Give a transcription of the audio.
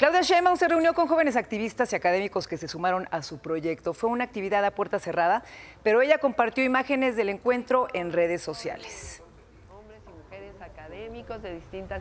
Claudia Sheinbaum se reunió con jóvenes activistas y académicos que se sumaron a su proyecto. Fue una actividad a puerta cerrada, pero ella compartió imágenes del encuentro en redes sociales. Hombres y mujeres académicos de distintas